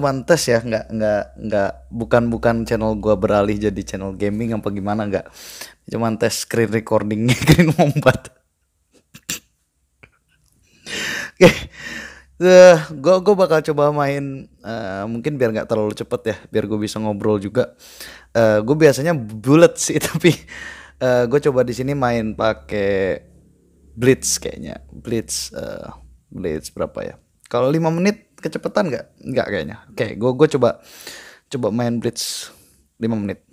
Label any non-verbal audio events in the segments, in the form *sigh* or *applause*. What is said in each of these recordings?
cuman tes ya nggak nggak nggak bukan bukan channel gua beralih jadi channel gaming apa gimana nggak cuman tes screen recordingnya *laughs* screen Wombat oke okay. uh, eh, gua gua bakal coba main uh, mungkin biar nggak terlalu cepet ya biar gua bisa ngobrol juga uh, gua biasanya bullet sih *laughs* tapi uh, gua coba di sini main pakai blitz kayaknya blitz uh, blitz berapa ya kalau lima menit kecepatan nggak? Nggak kayaknya. Oke, gue gue coba coba main bridge 5 menit.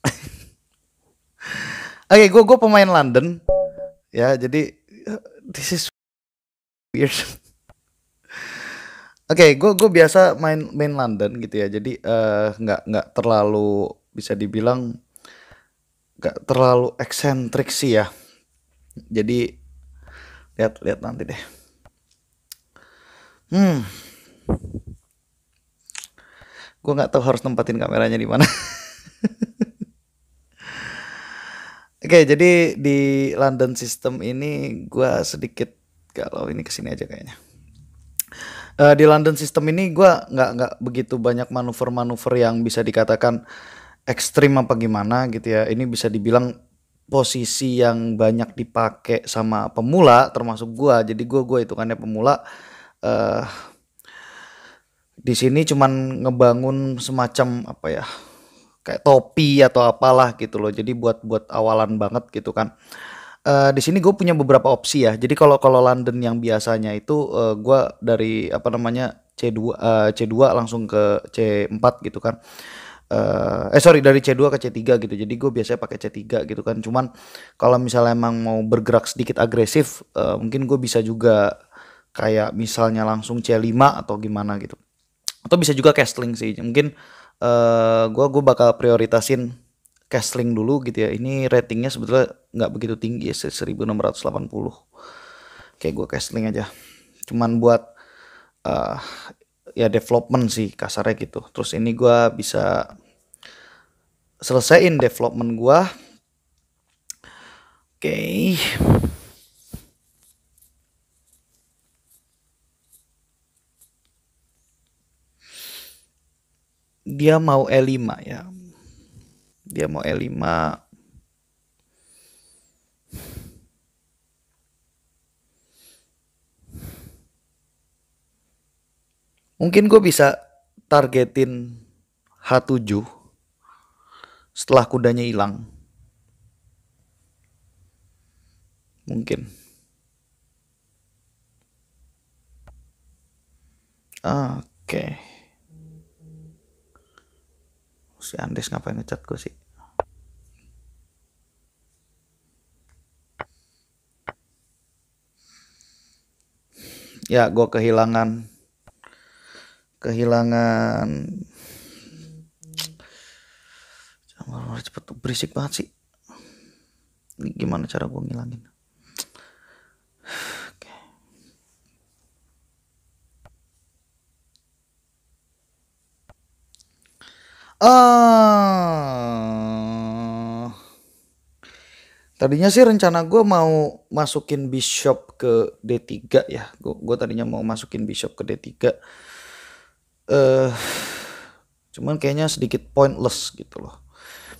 *laughs* Oke, okay, gue gue pemain London. Ya, jadi *laughs* this is weird. *laughs* Oke, okay, gue gue biasa main main London gitu ya. Jadi eh, nggak uh, nggak terlalu bisa dibilang nggak terlalu eksentrik sih ya. Jadi lihat lihat nanti deh. Hmm. Gue nggak tahu harus tempatin kameranya di mana. Oke, jadi di London System ini gue sedikit kalau ini kesini aja kayaknya. Uh, di London System ini gue nggak nggak begitu banyak manuver-manuver yang bisa dikatakan ekstrim apa gimana gitu ya. Ini bisa dibilang posisi yang banyak dipakai sama pemula termasuk gue. Jadi gue gue itu kan ya pemula uh, di sini cuman ngebangun semacam apa ya kayak topi atau apalah gitu loh jadi buat buat awalan banget gitu kan uh, di sini gue punya beberapa opsi ya jadi kalau kalau London yang biasanya itu uh, gue dari apa namanya C2 uh, C2 langsung ke C4 gitu kan uh, eh sorry dari C2 ke C3 gitu jadi gue biasanya pakai C3 gitu kan cuman kalau misalnya emang mau bergerak sedikit agresif uh, mungkin gue bisa juga kayak misalnya langsung C5 atau gimana gitu. Atau bisa juga castling sih. Mungkin uh, gua gua bakal prioritasin castling dulu gitu ya. Ini ratingnya sebetulnya nggak begitu tinggi ya, 1680. Kayak gua castling aja. Cuman buat uh, ya development sih kasarnya gitu. Terus ini gua bisa selesaiin development gua. Oke. Okay. dia mau E5 ya. Dia mau E5. Mungkin gue bisa targetin H7 setelah kudanya hilang. Mungkin. Oke. Okay si Andes ngapain ngecat gue sih ya gue kehilangan kehilangan cepet berisik banget sih gimana cara gue ngilangin Eh, tadinya sih rencana gue mau masukin Bishop ke D3 ya. Gue tadinya mau masukin Bishop ke D3. Uh, eh, cuman kayaknya sedikit pointless gitu loh.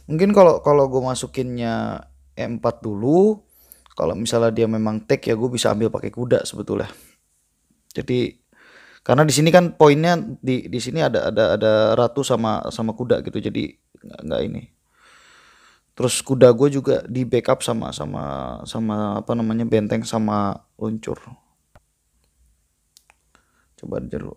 Mungkin kalau kalau gue masukinnya E4 dulu. Kalau misalnya dia memang take ya gue bisa ambil pakai kuda sebetulnya. Jadi karena di sini kan poinnya di di sini ada ada ada ratu sama sama kuda gitu. Jadi nggak ini. Terus kuda gue juga di backup sama sama sama apa namanya benteng sama luncur. Coba dulu.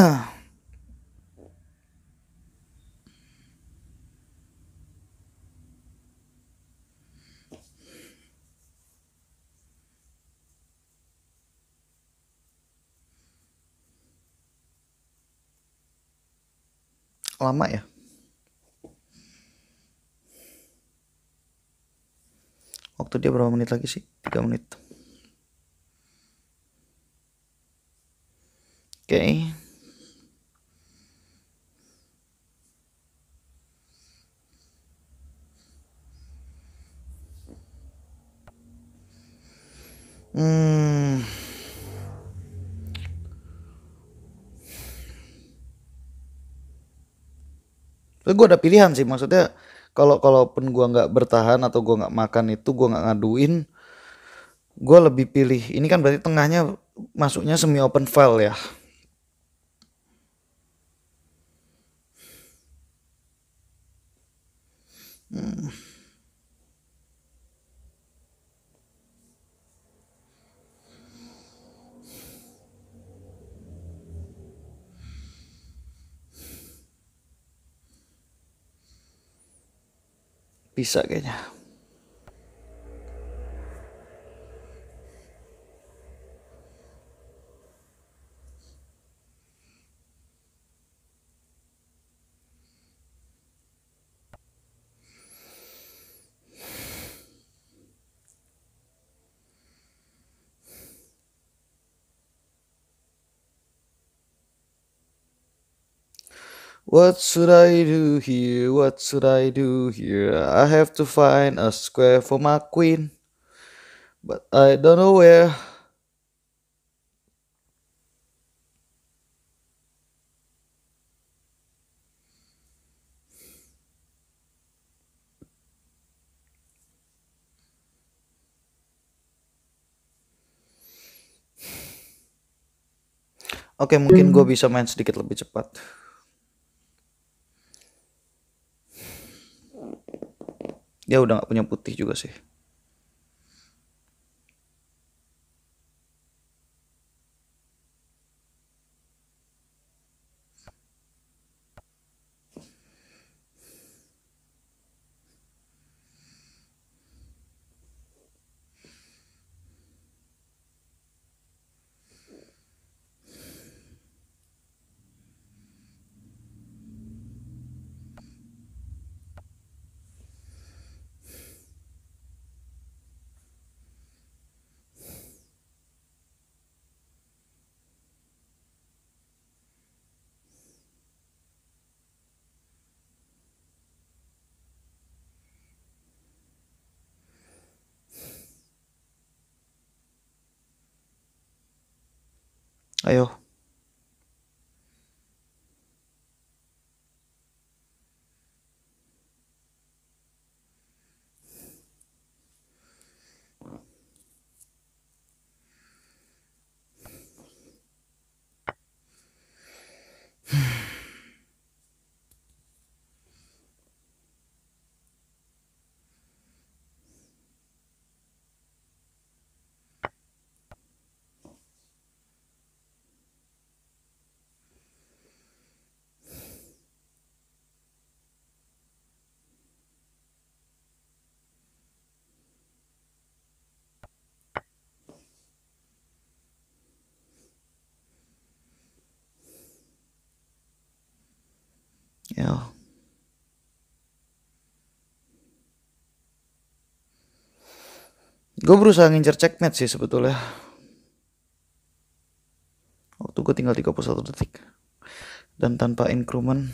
*clears throat* lama ya waktu dia berapa menit lagi sih tiga menit oke okay. Eh, gue ada pilihan sih maksudnya kalau kalaupun gue nggak bertahan atau gue nggak makan itu gue nggak ngaduin gue lebih pilih ini kan berarti tengahnya masuknya semi open file ya hmm. bisa kayaknya What should I do here? What should I do here? I have to find a square for my queen. But I don't know where. Oke, okay, mungkin gue hmm. bisa main sedikit lebih cepat. dia udah nggak punya putih juga sih 아유 Gue berusaha ngincer checkmate sih sebetulnya. Waktu gue tinggal 31 detik. Dan tanpa increment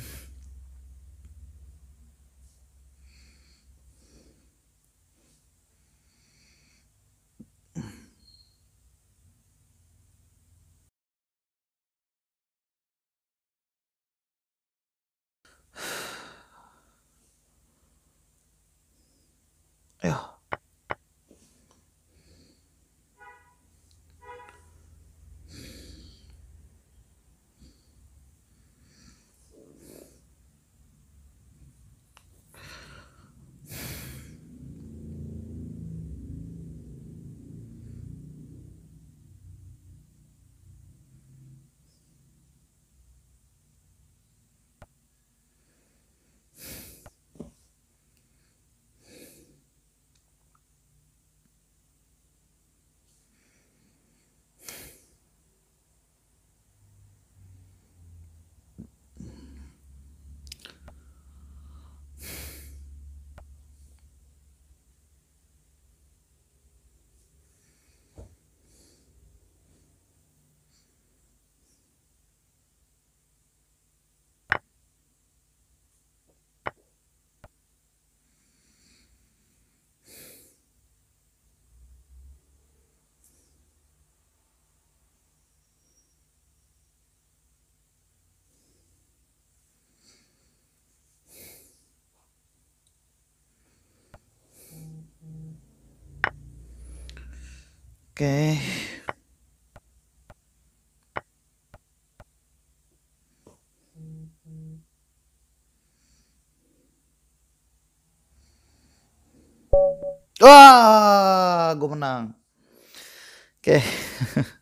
Oke. Okay. Wah, gue menang. Oke. Okay. *laughs*